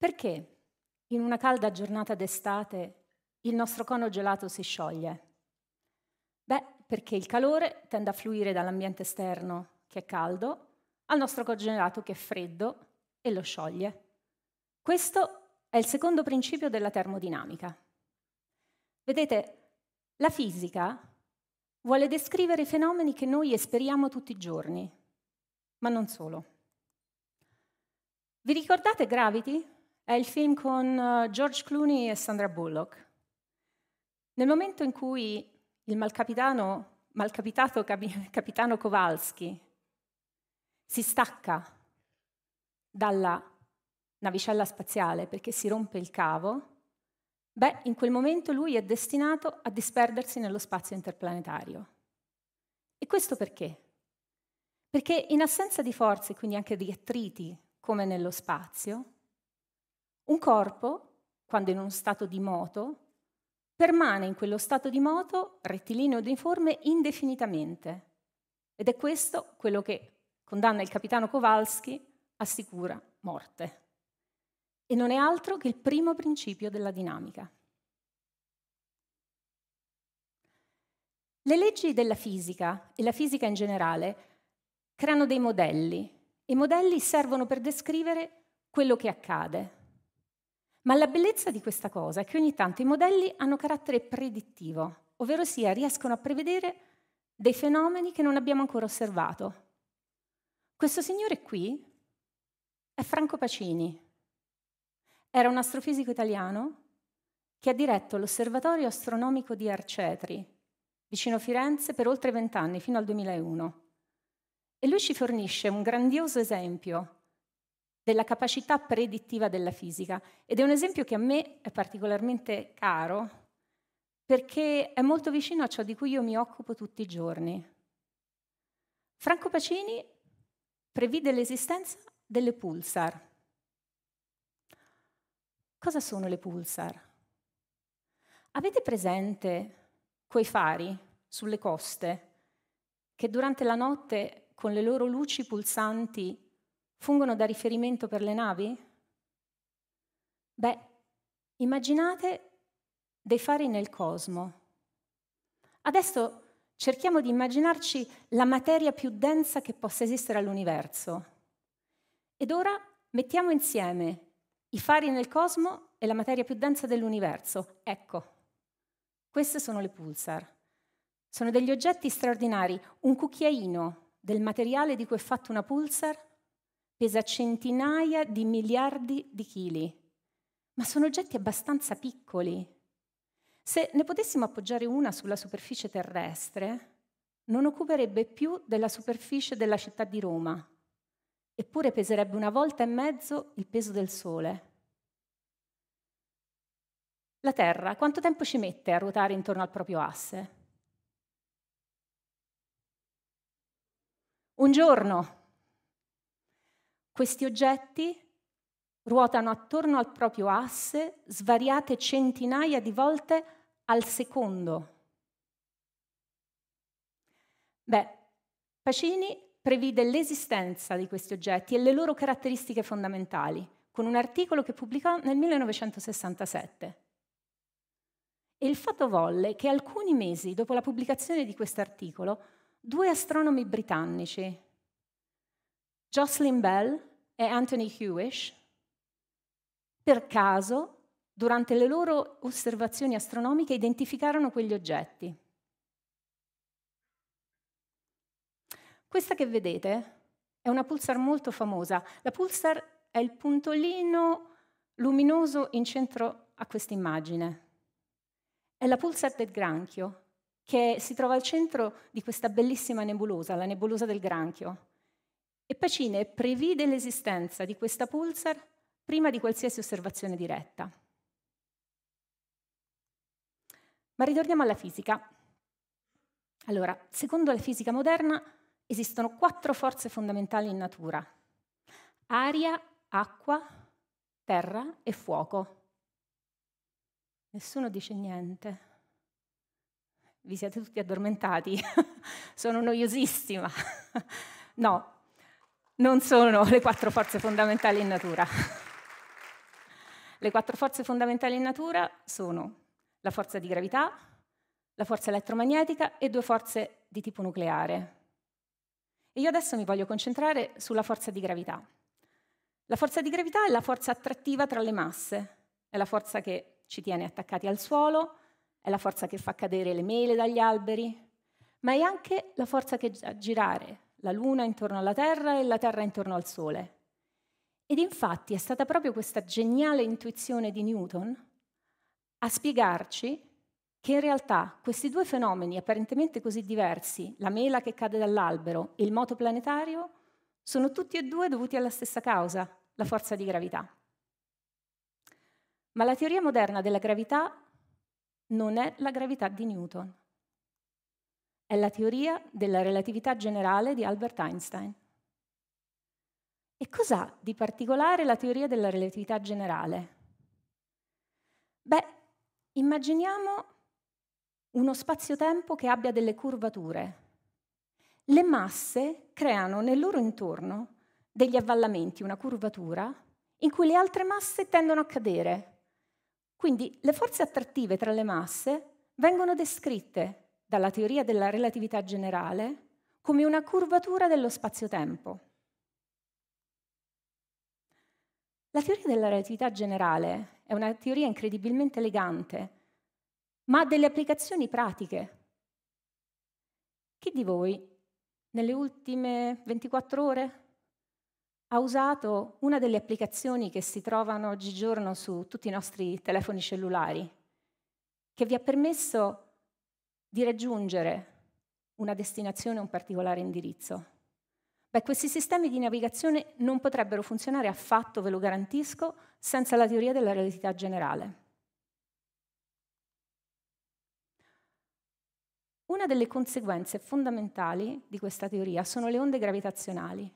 Perché in una calda giornata d'estate il nostro cono gelato si scioglie? Beh, perché il calore tende a fluire dall'ambiente esterno, che è caldo, al nostro cono gelato, che è freddo, e lo scioglie. Questo è il secondo principio della termodinamica. Vedete, la fisica vuole descrivere i fenomeni che noi esperiamo tutti i giorni, ma non solo. Vi ricordate Gravity? È il film con eh, George Clooney e Sandra Bullock. Nel momento in cui il malcapitano, malcapitato capitano Kowalski si stacca dalla navicella spaziale perché si rompe il cavo, beh, in quel momento lui è destinato a disperdersi nello spazio interplanetario. E questo perché? Perché in assenza di forze, quindi anche di attriti, come nello spazio, un corpo, quando in uno stato di moto, permane in quello stato di moto, rettilineo ed uniforme, indefinitamente. Ed è questo quello che condanna il capitano Kowalski assicura morte. E non è altro che il primo principio della dinamica. Le leggi della fisica e la fisica in generale creano dei modelli e i modelli servono per descrivere quello che accade. Ma la bellezza di questa cosa è che ogni tanto i modelli hanno carattere predittivo, ovvero sia riescono a prevedere dei fenomeni che non abbiamo ancora osservato. Questo signore qui è Franco Pacini. Era un astrofisico italiano che ha diretto l'osservatorio astronomico di Arcetri, vicino Firenze, per oltre vent'anni, fino al 2001. E lui ci fornisce un grandioso esempio della capacità predittiva della fisica. Ed è un esempio che a me è particolarmente caro perché è molto vicino a ciò di cui io mi occupo tutti i giorni. Franco Pacini previde l'esistenza delle pulsar. Cosa sono le pulsar? Avete presente quei fari sulle coste che durante la notte con le loro luci pulsanti fungono da riferimento per le navi? Beh, immaginate dei fari nel cosmo. Adesso cerchiamo di immaginarci la materia più densa che possa esistere all'universo. Ed ora mettiamo insieme i fari nel cosmo e la materia più densa dell'universo. Ecco, queste sono le pulsar. Sono degli oggetti straordinari, un cucchiaino del materiale di cui è fatta una pulsar pesa centinaia di miliardi di chili, ma sono oggetti abbastanza piccoli. Se ne potessimo appoggiare una sulla superficie terrestre, non occuperebbe più della superficie della città di Roma, eppure peserebbe una volta e mezzo il peso del Sole. La Terra quanto tempo ci mette a ruotare intorno al proprio asse? Un giorno, questi oggetti ruotano attorno al proprio asse svariate centinaia di volte al secondo. Beh, Pacini previde l'esistenza di questi oggetti e le loro caratteristiche fondamentali con un articolo che pubblicò nel 1967. E il fatto volle che alcuni mesi dopo la pubblicazione di questo articolo, due astronomi britannici, Jocelyn Bell e Anthony Hewish, per caso, durante le loro osservazioni astronomiche, identificarono quegli oggetti. Questa che vedete è una pulsar molto famosa. La pulsar è il puntolino luminoso in centro a questa immagine. È la pulsar del granchio, che si trova al centro di questa bellissima nebulosa, la nebulosa del granchio. E Pacine previde l'esistenza di questa pulsar prima di qualsiasi osservazione diretta. Ma ritorniamo alla fisica. Allora, secondo la fisica moderna esistono quattro forze fondamentali in natura. Aria, acqua, terra e fuoco. Nessuno dice niente. Vi siete tutti addormentati. Sono noiosissima. no, non sono le quattro forze fondamentali in natura. Le quattro forze fondamentali in natura sono la forza di gravità, la forza elettromagnetica e due forze di tipo nucleare. E io adesso mi voglio concentrare sulla forza di gravità. La forza di gravità è la forza attrattiva tra le masse, è la forza che ci tiene attaccati al suolo, è la forza che fa cadere le mele dagli alberi, ma è anche la forza che fa girare la Luna intorno alla Terra e la Terra intorno al Sole. Ed infatti è stata proprio questa geniale intuizione di Newton a spiegarci che in realtà questi due fenomeni apparentemente così diversi, la mela che cade dall'albero e il moto planetario, sono tutti e due dovuti alla stessa causa, la forza di gravità. Ma la teoria moderna della gravità non è la gravità di Newton. È la teoria della relatività generale di Albert Einstein. E cos'ha di particolare la teoria della relatività generale? Beh, immaginiamo uno spazio-tempo che abbia delle curvature. Le masse creano nel loro intorno degli avvallamenti, una curvatura, in cui le altre masse tendono a cadere. Quindi le forze attrattive tra le masse vengono descritte dalla teoria della relatività generale come una curvatura dello spazio-tempo. La teoria della relatività generale è una teoria incredibilmente elegante, ma ha delle applicazioni pratiche. Chi di voi nelle ultime 24 ore ha usato una delle applicazioni che si trovano oggigiorno su tutti i nostri telefoni cellulari, che vi ha permesso di raggiungere una destinazione o un particolare indirizzo? Beh, questi sistemi di navigazione non potrebbero funzionare affatto, ve lo garantisco, senza la teoria della relatività generale. Una delle conseguenze fondamentali di questa teoria sono le onde gravitazionali.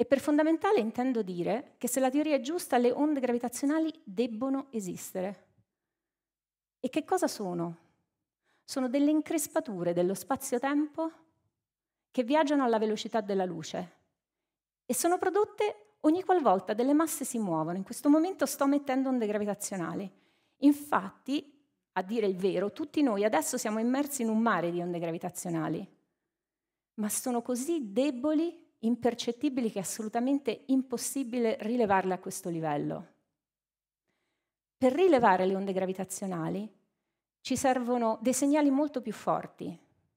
E per fondamentale intendo dire che se la teoria è giusta, le onde gravitazionali debbono esistere. E che cosa sono sono delle increspature dello spazio-tempo che viaggiano alla velocità della luce e sono prodotte ogni qualvolta delle masse si muovono. In questo momento sto mettendo onde gravitazionali. Infatti, a dire il vero, tutti noi adesso siamo immersi in un mare di onde gravitazionali, ma sono così deboli, impercettibili, che è assolutamente impossibile rilevarle a questo livello. Per rilevare le onde gravitazionali ci servono dei segnali molto più forti,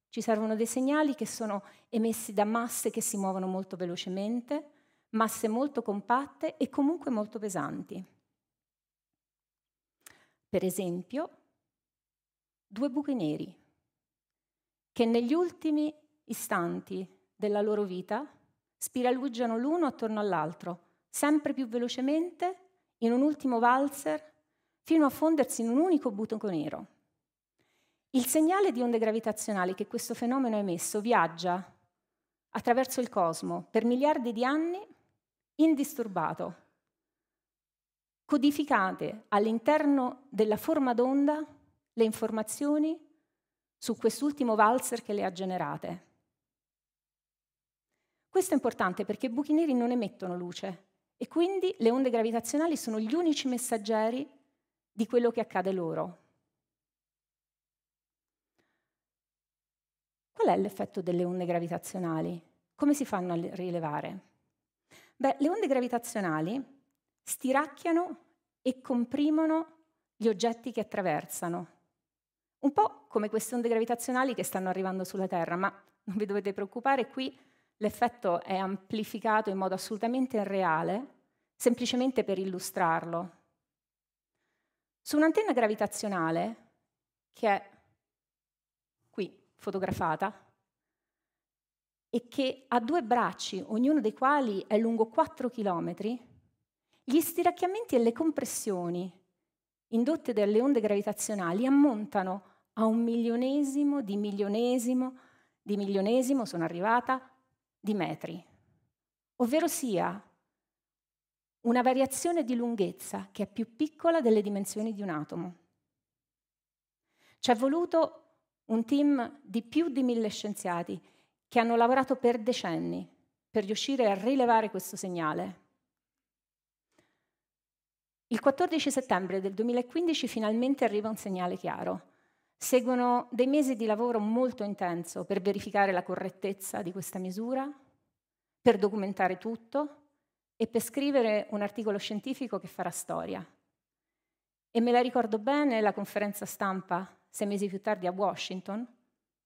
ci servono dei segnali che sono emessi da masse che si muovono molto velocemente, masse molto compatte e comunque molto pesanti. Per esempio, due buchi neri che negli ultimi istanti della loro vita spiraluggiano l'uno attorno all'altro, sempre più velocemente, in un ultimo valzer, fino a fondersi in un unico buco nero. Il segnale di onde gravitazionali che questo fenomeno ha emesso viaggia attraverso il cosmo per miliardi di anni indisturbato. Codificate all'interno della forma d'onda le informazioni su quest'ultimo valzer che le ha generate. Questo è importante perché i buchi neri non emettono luce e quindi le onde gravitazionali sono gli unici messaggeri di quello che accade loro, Qual è l'effetto delle onde gravitazionali? Come si fanno a rilevare? Beh, le onde gravitazionali stiracchiano e comprimono gli oggetti che attraversano, un po' come queste onde gravitazionali che stanno arrivando sulla Terra, ma non vi dovete preoccupare, qui l'effetto è amplificato in modo assolutamente reale, semplicemente per illustrarlo. Su un'antenna gravitazionale, che è fotografata e che ha due bracci, ognuno dei quali è lungo 4 km, gli stiracchiamenti e le compressioni indotte dalle onde gravitazionali ammontano a un milionesimo di milionesimo di milionesimo, sono arrivata, di metri. Ovvero sia una variazione di lunghezza che è più piccola delle dimensioni di un atomo. Ci è voluto un team di più di mille scienziati che hanno lavorato per decenni per riuscire a rilevare questo segnale. Il 14 settembre del 2015 finalmente arriva un segnale chiaro. Seguono dei mesi di lavoro molto intenso per verificare la correttezza di questa misura, per documentare tutto e per scrivere un articolo scientifico che farà storia. E me la ricordo bene la conferenza stampa sei mesi più tardi a Washington.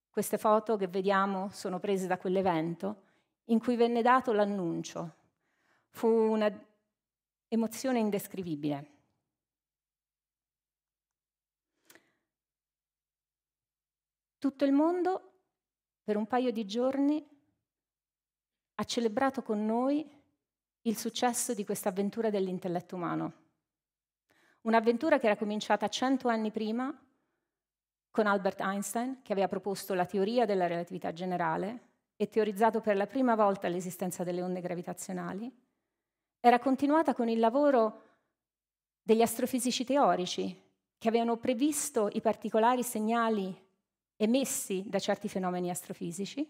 Queste foto che vediamo sono prese da quell'evento in cui venne dato l'annuncio. Fu un'emozione indescrivibile. Tutto il mondo, per un paio di giorni, ha celebrato con noi il successo di questa avventura dell'intelletto umano. Un'avventura che era cominciata cento anni prima con Albert Einstein, che aveva proposto la teoria della relatività generale e teorizzato per la prima volta l'esistenza delle onde gravitazionali, era continuata con il lavoro degli astrofisici teorici, che avevano previsto i particolari segnali emessi da certi fenomeni astrofisici,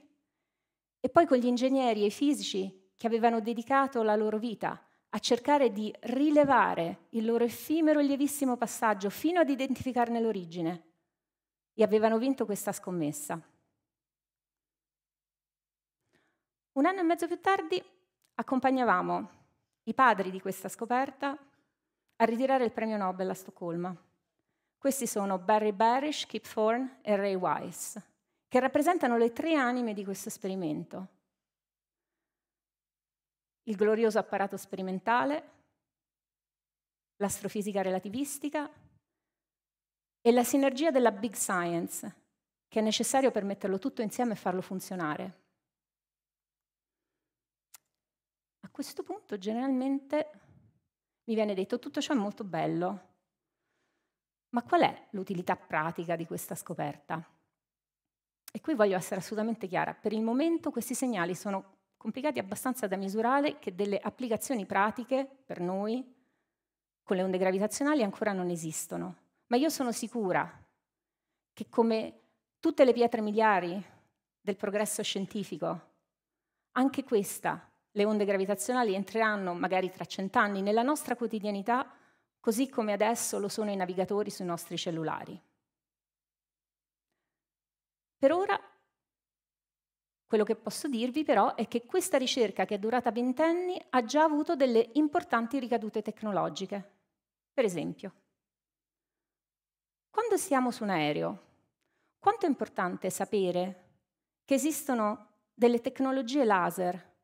e poi con gli ingegneri e i fisici che avevano dedicato la loro vita a cercare di rilevare il loro effimero e lievissimo passaggio fino ad identificarne l'origine e avevano vinto questa scommessa. Un anno e mezzo più tardi accompagnavamo i padri di questa scoperta a ritirare il premio Nobel a Stoccolma. Questi sono Barry Barish, Kip Thorne e Ray Wise, che rappresentano le tre anime di questo esperimento. Il glorioso apparato sperimentale, l'astrofisica relativistica e la sinergia della big science, che è necessario per metterlo tutto insieme e farlo funzionare. A questo punto generalmente mi viene detto tutto ciò è molto bello, ma qual è l'utilità pratica di questa scoperta? E qui voglio essere assolutamente chiara, per il momento questi segnali sono complicati abbastanza da misurare che delle applicazioni pratiche per noi con le onde gravitazionali ancora non esistono ma io sono sicura che come tutte le pietre miliari del progresso scientifico, anche questa, le onde gravitazionali entreranno magari tra cent'anni nella nostra quotidianità, così come adesso lo sono i navigatori sui nostri cellulari. Per ora quello che posso dirvi però è che questa ricerca, che è durata vent'anni, ha già avuto delle importanti ricadute tecnologiche. Per esempio, quando siamo su un aereo, quanto è importante sapere che esistono delle tecnologie laser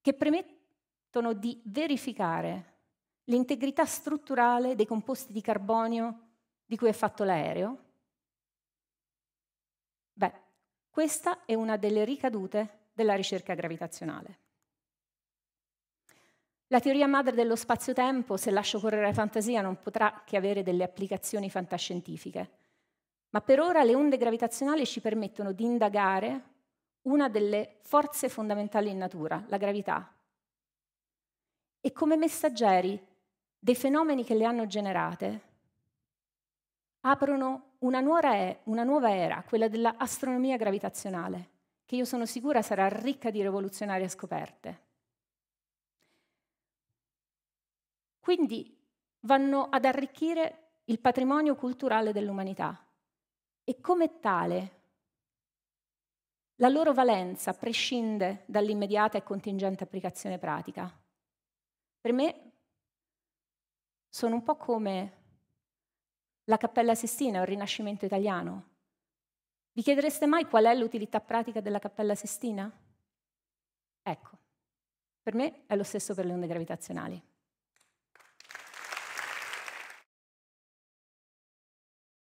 che permettono di verificare l'integrità strutturale dei composti di carbonio di cui è fatto l'aereo? Beh, questa è una delle ricadute della ricerca gravitazionale. La teoria madre dello spazio-tempo, se lascio correre la fantasia, non potrà che avere delle applicazioni fantascientifiche. Ma per ora le onde gravitazionali ci permettono di indagare una delle forze fondamentali in natura, la gravità. E come messaggeri dei fenomeni che le hanno generate, aprono una nuova, era, quella dell'astronomia gravitazionale, che io sono sicura sarà ricca di rivoluzionarie scoperte. Quindi vanno ad arricchire il patrimonio culturale dell'umanità e come tale la loro valenza prescinde dall'immediata e contingente applicazione pratica. Per me sono un po' come la Cappella Sistina o il Rinascimento italiano. Vi chiedereste mai qual è l'utilità pratica della Cappella Sistina? Ecco, per me è lo stesso per le onde gravitazionali.